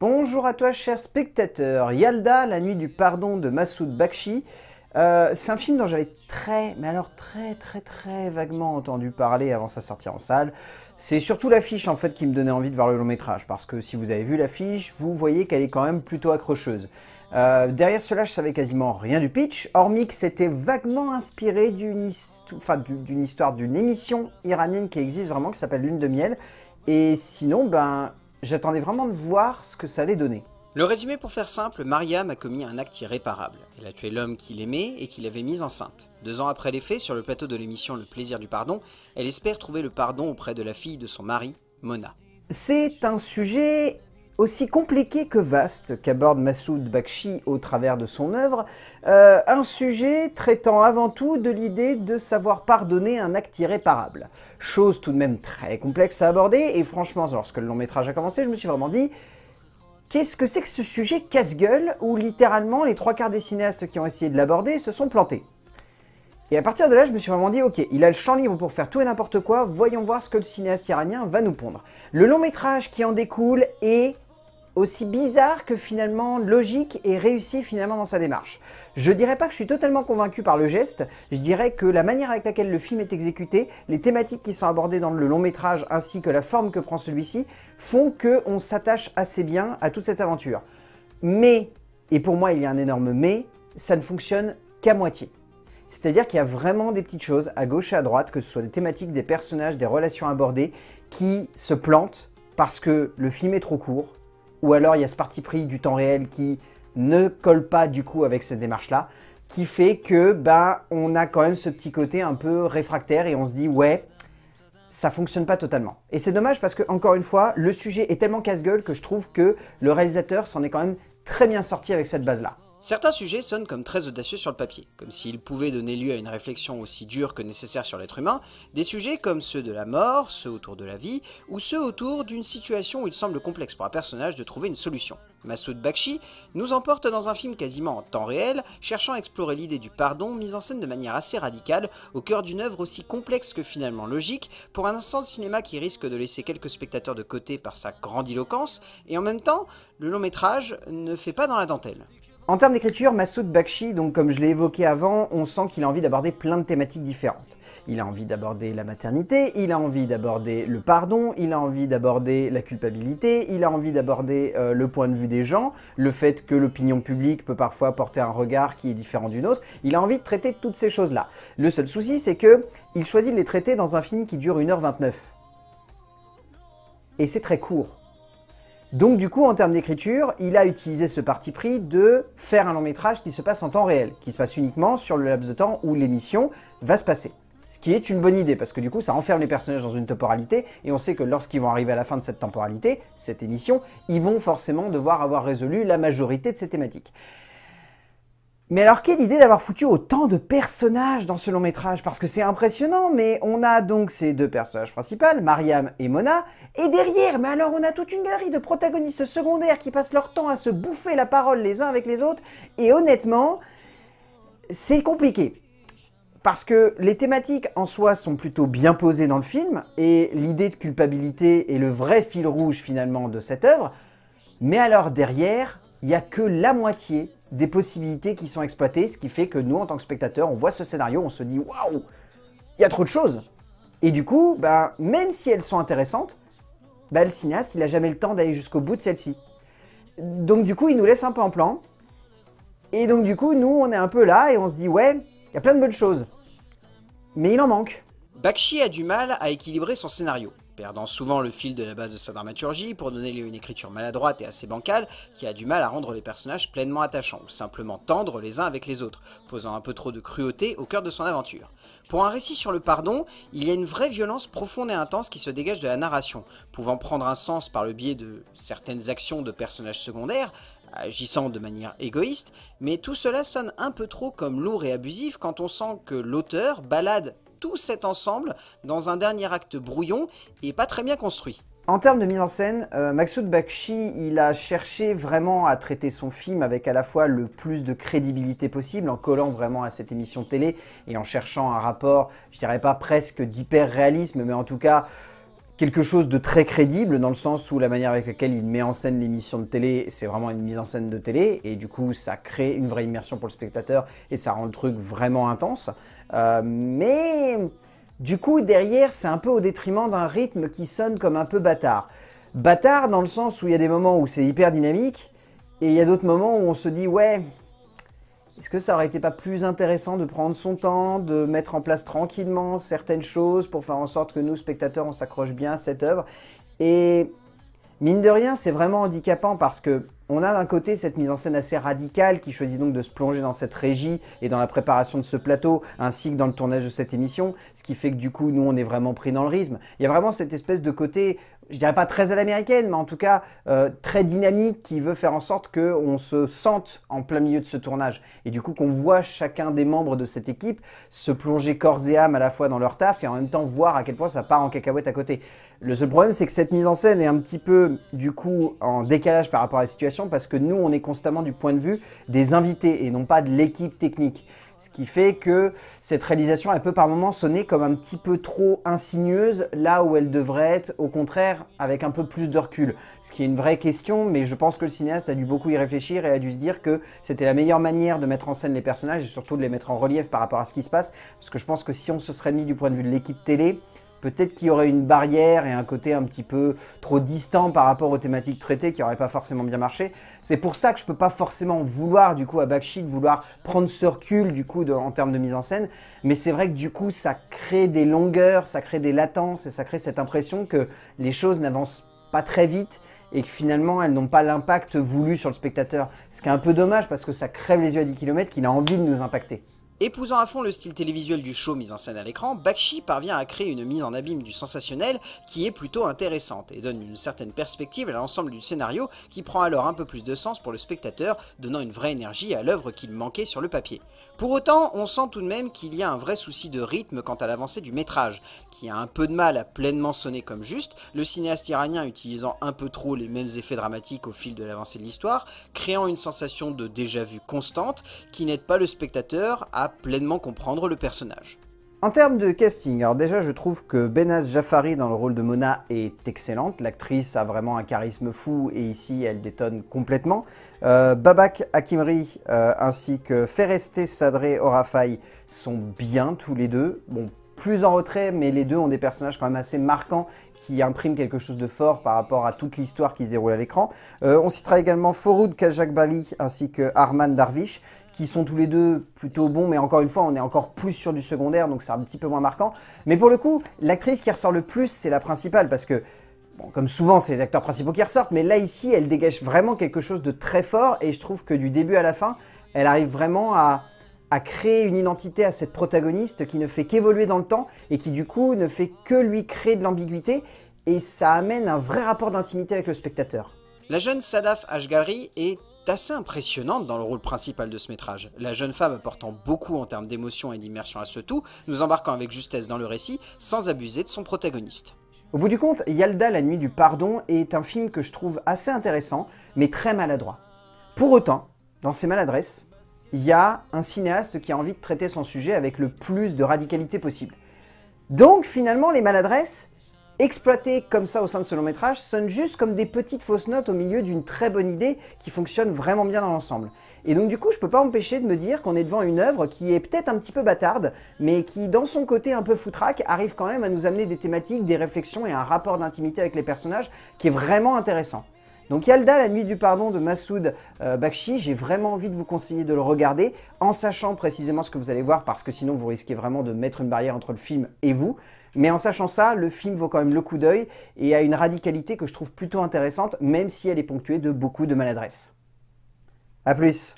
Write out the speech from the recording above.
Bonjour à toi cher spectateur, Yalda, la nuit du pardon de Massoud Bakshi. Euh, c'est un film dont j'avais très, mais alors très très très vaguement entendu parler avant sa sortie en salle. C'est surtout l'affiche en fait qui me donnait envie de voir le long métrage, parce que si vous avez vu l'affiche, vous voyez qu'elle est quand même plutôt accrocheuse. Euh, derrière cela, je savais quasiment rien du pitch, hormis que c'était vaguement inspiré d'une histoire, d'une émission iranienne qui existe vraiment, qui s'appelle Lune de Miel. Et sinon, ben, J'attendais vraiment de voir ce que ça allait donner. Le résumé pour faire simple, Mariam a commis un acte irréparable. Elle a tué l'homme qu'il aimait et qu'il avait mise enceinte. Deux ans après les faits, sur le plateau de l'émission Le plaisir du pardon, elle espère trouver le pardon auprès de la fille de son mari, Mona. C'est un sujet aussi compliqué que vaste qu'aborde Massoud Bakshi au travers de son œuvre, euh, un sujet traitant avant tout de l'idée de savoir pardonner un acte irréparable. Chose tout de même très complexe à aborder, et franchement, lorsque le long métrage a commencé, je me suis vraiment dit Qu'est-ce que c'est que ce sujet casse-gueule où littéralement les trois quarts des cinéastes qui ont essayé de l'aborder se sont plantés et à partir de là, je me suis vraiment dit, ok, il a le champ libre pour faire tout et n'importe quoi, voyons voir ce que le cinéaste iranien va nous pondre. Le long métrage qui en découle est aussi bizarre que finalement logique et réussi finalement dans sa démarche. Je dirais pas que je suis totalement convaincu par le geste, je dirais que la manière avec laquelle le film est exécuté, les thématiques qui sont abordées dans le long métrage ainsi que la forme que prend celui-ci font qu'on s'attache assez bien à toute cette aventure. Mais, et pour moi il y a un énorme mais, ça ne fonctionne qu'à moitié. C'est-à-dire qu'il y a vraiment des petites choses à gauche et à droite, que ce soit des thématiques, des personnages, des relations abordées, qui se plantent parce que le film est trop court, ou alors il y a ce parti pris du temps réel qui ne colle pas du coup avec cette démarche-là, qui fait que ben on a quand même ce petit côté un peu réfractaire et on se dit ouais, ça fonctionne pas totalement. Et c'est dommage parce que encore une fois, le sujet est tellement casse-gueule que je trouve que le réalisateur s'en est quand même très bien sorti avec cette base-là. Certains sujets sonnent comme très audacieux sur le papier, comme s'ils pouvaient donner lieu à une réflexion aussi dure que nécessaire sur l'être humain, des sujets comme ceux de la mort, ceux autour de la vie, ou ceux autour d'une situation où il semble complexe pour un personnage de trouver une solution. Masoud Bakshi nous emporte dans un film quasiment en temps réel, cherchant à explorer l'idée du pardon, mise en scène de manière assez radicale, au cœur d'une œuvre aussi complexe que finalement logique, pour un instant de cinéma qui risque de laisser quelques spectateurs de côté par sa grandiloquence, et en même temps, le long métrage ne fait pas dans la dentelle. En termes d'écriture, Massoud Bakshi, donc comme je l'ai évoqué avant, on sent qu'il a envie d'aborder plein de thématiques différentes. Il a envie d'aborder la maternité, il a envie d'aborder le pardon, il a envie d'aborder la culpabilité, il a envie d'aborder euh, le point de vue des gens, le fait que l'opinion publique peut parfois porter un regard qui est différent du autre. Il a envie de traiter toutes ces choses-là. Le seul souci, c'est que il choisit de les traiter dans un film qui dure 1h29. Et c'est très court. Donc du coup, en termes d'écriture, il a utilisé ce parti pris de faire un long métrage qui se passe en temps réel, qui se passe uniquement sur le laps de temps où l'émission va se passer. Ce qui est une bonne idée, parce que du coup, ça enferme les personnages dans une temporalité, et on sait que lorsqu'ils vont arriver à la fin de cette temporalité, cette émission, ils vont forcément devoir avoir résolu la majorité de ces thématiques. Mais alors, quelle idée d'avoir foutu autant de personnages dans ce long métrage Parce que c'est impressionnant, mais on a donc ces deux personnages principaux, Mariam et Mona, et derrière, mais alors on a toute une galerie de protagonistes secondaires qui passent leur temps à se bouffer la parole les uns avec les autres, et honnêtement, c'est compliqué. Parce que les thématiques en soi sont plutôt bien posées dans le film, et l'idée de culpabilité est le vrai fil rouge finalement de cette œuvre, mais alors derrière, il n'y a que la moitié des possibilités qui sont exploitées, ce qui fait que nous, en tant que spectateurs, on voit ce scénario, on se dit waouh, il y a trop de choses. Et du coup, ben même si elles sont intéressantes, bah, le cinéaste, il n'a jamais le temps d'aller jusqu'au bout de celle-ci. Donc du coup, il nous laisse un peu en plan. Et donc du coup, nous, on est un peu là et on se dit ouais, il y a plein de bonnes choses. Mais il en manque. Bakshi a du mal à équilibrer son scénario perdant souvent le fil de la base de sa dramaturgie pour donner lieu à une écriture maladroite et assez bancale qui a du mal à rendre les personnages pleinement attachants ou simplement tendres les uns avec les autres, posant un peu trop de cruauté au cœur de son aventure. Pour un récit sur le pardon, il y a une vraie violence profonde et intense qui se dégage de la narration, pouvant prendre un sens par le biais de certaines actions de personnages secondaires, agissant de manière égoïste, mais tout cela sonne un peu trop comme lourd et abusif quand on sent que l'auteur balade tout cet ensemble dans un dernier acte brouillon et pas très bien construit. En termes de mise en scène, euh, Bakshi, il a cherché vraiment à traiter son film avec à la fois le plus de crédibilité possible, en collant vraiment à cette émission télé et en cherchant un rapport, je dirais pas presque d'hyper réalisme, mais en tout cas quelque chose de très crédible dans le sens où la manière avec laquelle il met en scène l'émission de télé, c'est vraiment une mise en scène de télé et du coup ça crée une vraie immersion pour le spectateur et ça rend le truc vraiment intense. Euh, mais du coup derrière c'est un peu au détriment d'un rythme qui sonne comme un peu bâtard. Bâtard dans le sens où il y a des moments où c'est hyper dynamique et il y a d'autres moments où on se dit ouais est-ce que ça aurait été pas plus intéressant de prendre son temps, de mettre en place tranquillement certaines choses pour faire en sorte que nous, spectateurs, on s'accroche bien à cette œuvre Et mine de rien, c'est vraiment handicapant parce que on a d'un côté cette mise en scène assez radicale qui choisit donc de se plonger dans cette régie et dans la préparation de ce plateau, ainsi que dans le tournage de cette émission, ce qui fait que du coup, nous, on est vraiment pris dans le rythme. Il y a vraiment cette espèce de côté je dirais pas très à l'américaine, mais en tout cas euh, très dynamique, qui veut faire en sorte qu'on se sente en plein milieu de ce tournage. Et du coup, qu'on voit chacun des membres de cette équipe se plonger corps et âme à la fois dans leur taf et en même temps voir à quel point ça part en cacahuète à côté. Le seul problème, c'est que cette mise en scène est un petit peu, du coup, en décalage par rapport à la situation, parce que nous, on est constamment du point de vue des invités et non pas de l'équipe technique. Ce qui fait que cette réalisation, elle peut par moments sonner comme un petit peu trop insigneuse, là où elle devrait être, au contraire, avec un peu plus de recul. Ce qui est une vraie question, mais je pense que le cinéaste a dû beaucoup y réfléchir et a dû se dire que c'était la meilleure manière de mettre en scène les personnages et surtout de les mettre en relief par rapport à ce qui se passe. Parce que je pense que si on se serait mis du point de vue de l'équipe télé, Peut-être qu'il y aurait une barrière et un côté un petit peu trop distant par rapport aux thématiques traitées qui n'auraient pas forcément bien marché. C'est pour ça que je ne peux pas forcément vouloir du coup à Bakshi vouloir prendre ce recul du coup en termes de mise en scène. Mais c'est vrai que du coup ça crée des longueurs, ça crée des latences et ça crée cette impression que les choses n'avancent pas très vite et que finalement elles n'ont pas l'impact voulu sur le spectateur. Ce qui est un peu dommage parce que ça crève les yeux à 10 km qu'il a envie de nous impacter. Épousant à fond le style télévisuel du show mis en scène à l'écran, Bakshi parvient à créer une mise en abîme du sensationnel qui est plutôt intéressante et donne une certaine perspective à l'ensemble du scénario qui prend alors un peu plus de sens pour le spectateur, donnant une vraie énergie à l'œuvre qu'il manquait sur le papier. Pour autant, on sent tout de même qu'il y a un vrai souci de rythme quant à l'avancée du métrage, qui a un peu de mal à pleinement sonner comme juste, le cinéaste iranien utilisant un peu trop les mêmes effets dramatiques au fil de l'avancée de l'histoire, créant une sensation de déjà-vu constante qui n'aide pas le spectateur à pleinement comprendre le personnage. En termes de casting, alors déjà je trouve que Benaz Jafari dans le rôle de Mona est excellente, l'actrice a vraiment un charisme fou et ici elle détonne complètement. Euh, Babak Akimri euh, ainsi que Fereste Sadre Orafai sont bien tous les deux, bon plus en retrait mais les deux ont des personnages quand même assez marquants qui impriment quelque chose de fort par rapport à toute l'histoire qui se déroule à l'écran. Euh, on citera également Foroud Kajakbali ainsi que Arman Darvish qui sont tous les deux plutôt bons, mais encore une fois, on est encore plus sur du secondaire, donc c'est un petit peu moins marquant. Mais pour le coup, l'actrice qui ressort le plus, c'est la principale, parce que, comme souvent, c'est les acteurs principaux qui ressortent, mais là, ici, elle dégage vraiment quelque chose de très fort, et je trouve que du début à la fin, elle arrive vraiment à, créer une identité à cette protagoniste qui ne fait qu'évoluer dans le temps, et qui du coup ne fait que lui créer de l'ambiguïté, et ça amène un vrai rapport d'intimité avec le spectateur. La jeune Sadaf Ashgari est assez impressionnante dans le rôle principal de ce métrage, la jeune femme apportant beaucoup en termes d'émotion et d'immersion à ce tout, nous embarquant avec justesse dans le récit sans abuser de son protagoniste. Au bout du compte, Yalda la nuit du pardon est un film que je trouve assez intéressant, mais très maladroit. Pour autant, dans ses maladresses, il y a un cinéaste qui a envie de traiter son sujet avec le plus de radicalité possible. Donc finalement, les maladresses, exploité comme ça au sein de ce long métrage sonne juste comme des petites fausses notes au milieu d'une très bonne idée qui fonctionne vraiment bien dans l'ensemble. Et donc du coup, je peux pas empêcher de me dire qu'on est devant une œuvre qui est peut-être un petit peu bâtarde, mais qui, dans son côté un peu foutraque, arrive quand même à nous amener des thématiques, des réflexions et un rapport d'intimité avec les personnages qui est vraiment intéressant. Donc Yalda, la nuit du pardon de Massoud euh, Bakshi, j'ai vraiment envie de vous conseiller de le regarder, en sachant précisément ce que vous allez voir, parce que sinon vous risquez vraiment de mettre une barrière entre le film et vous. Mais en sachant ça, le film vaut quand même le coup d'œil et a une radicalité que je trouve plutôt intéressante, même si elle est ponctuée de beaucoup de maladresse. A plus